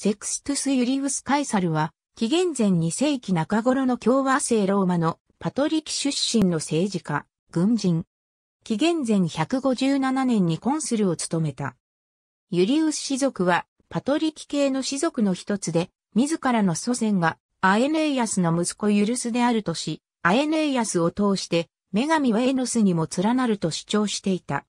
セクストゥス・ユリウス・カイサルは、紀元前2世紀中頃の共和制ローマのパトリキ出身の政治家、軍人。紀元前157年にコンスルを務めた。ユリウス氏族は、パトリキ系の氏族の一つで、自らの祖先が、アエネイアスの息子ユルスであるとし、アエネイアスを通して、女神はエノスにも連なると主張していた。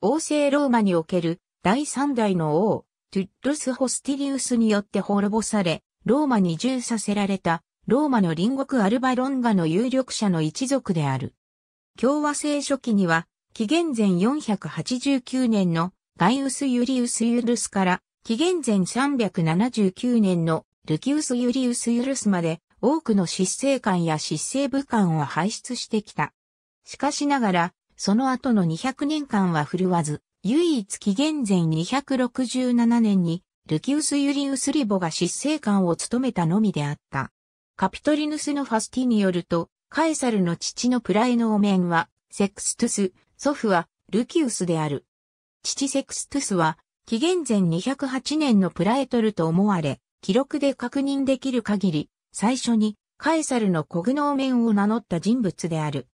王政ローマにおける第三代の王、トゥッゥス・ホスティリウスによって滅ぼされ、ローマに移住させられた、ローマの隣国アルバロンガの有力者の一族である。共和制初期には、紀元前489年のガイウス・ユリウス・ユルスから、紀元前379年のルキウス・ユリウス・ユルスまで、多くの執政官や執政部官を輩出してきた。しかしながら、その後の200年間は振るわず、唯一紀元前267年にルキウス・ユリウス・リボが執政官を務めたのみであった。カピトリヌスのファスティによると、カエサルの父のプライノーメンは、セクストゥス、祖父はルキウスである。父セクストゥスは、紀元前208年のプラエトルと思われ、記録で確認できる限り、最初にカエサルのコグノーメンを名乗った人物である。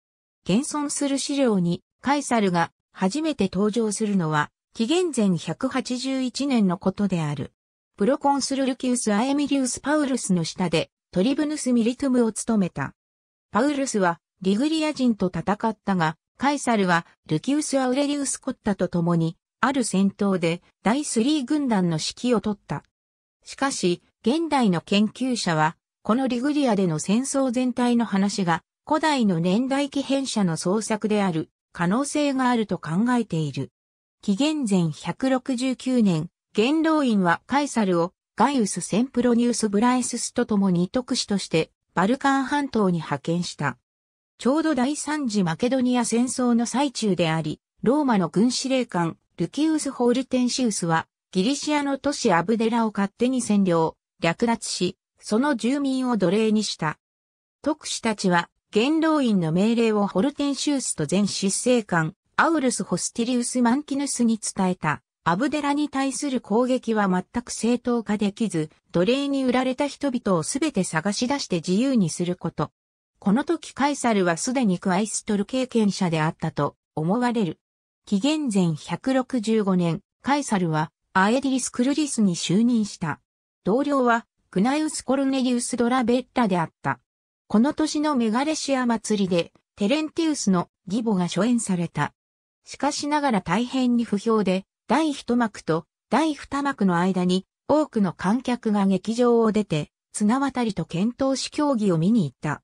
現存する資料に、カエサルが初めて登場するのは、紀元前181年のことである。プロコンスルルキウス・アエミリウス・パウルスの下で、トリブヌス・ミリトゥムを務めた。パウルスは、リグリア人と戦ったが、カイサルは、ルキウス・アウレリウス・コッタと共に、ある戦闘で、第3軍団の指揮を取った。しかし、現代の研究者は、このリグリアでの戦争全体の話が、古代の年代記編者の創作である可能性があると考えている。紀元前169年、元老院はカイサルをガイウス・センプロニウス・ブライススと共に特使としてバルカン半島に派遣した。ちょうど第三次マケドニア戦争の最中であり、ローマの軍司令官、ルキウス・ホールテンシウスは、ギリシアの都市アブデラを勝手に占領、略奪し、その住民を奴隷にした。特使たちは、元老院の命令をホルテンシウスと前執政官、アウルス・ホスティリウス・マンキヌスに伝えた。アブデラに対する攻撃は全く正当化できず、奴隷に売られた人々をすべて探し出して自由にすること。この時カイサルはすでにクアイストル経験者であったと思われる。紀元前165年、カイサルはアエディリス・クルリスに就任した。同僚はクナイウス・コルネリウス・ドラベッラであった。この年のメガレシア祭りで、テレンティウスの義母が初演された。しかしながら大変に不評で、第一幕と第二幕の間に多くの観客が劇場を出て、綱渡りと検討し競技を見に行った。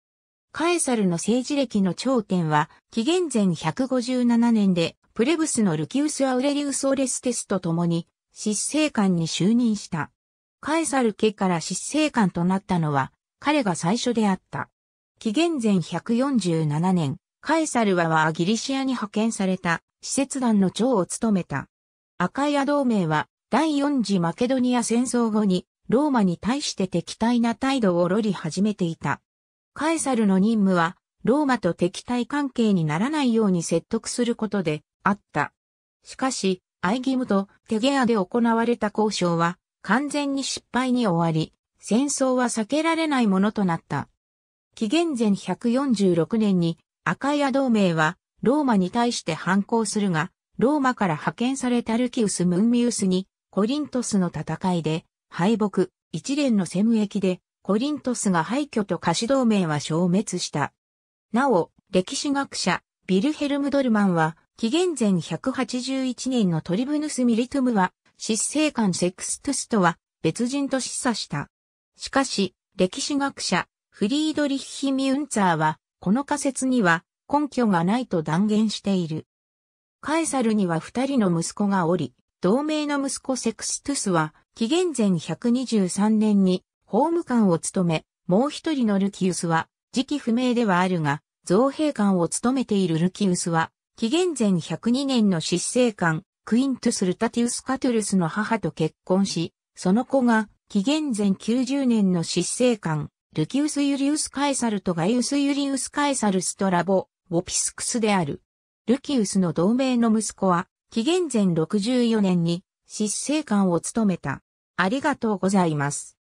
カエサルの政治歴の頂点は、紀元前157年で、プレブスのルキウス・アウレリウス・オレステスと共に、執政官に就任した。カエサル家から執政官となったのは、彼が最初であった。紀元前147年、カエサルワはギリシアに派遣された使節団の長を務めた。アカイア同盟は第4次マケドニア戦争後にローマに対して敵対な態度をロり始めていた。カエサルの任務はローマと敵対関係にならないように説得することであった。しかし、アイギムとテゲアで行われた交渉は完全に失敗に終わり、戦争は避けられないものとなった。紀元前146年にアイア同盟はローマに対して反抗するが、ローマから派遣されたルキウス・ムンミウスにコリントスの戦いで敗北、一連の戦役でコリントスが廃墟とカシ同盟は消滅した。なお、歴史学者、ビルヘルム・ドルマンは、紀元前181年のトリブヌス・ミリトゥムは、執政官セクストゥスとは別人と示唆した。しかし、歴史学者、フリードリッヒ・ミュンツァーは、この仮説には根拠がないと断言している。カエサルには二人の息子がおり、同盟の息子セクストゥスは、紀元前123年に法務官を務め、もう一人のルキウスは、時期不明ではあるが、造兵官を務めているルキウスは、紀元前102年の執政官、クイントゥス・ルタティウス・カトゥルスの母と結婚し、その子が、紀元前90年の執政官、ルキウス・ユリウス・カエサルとガイウス・ユリウス・カエサルストラボ、オピスクスである。ルキウスの同盟の息子は、紀元前64年に、執政官を務めた。ありがとうございます。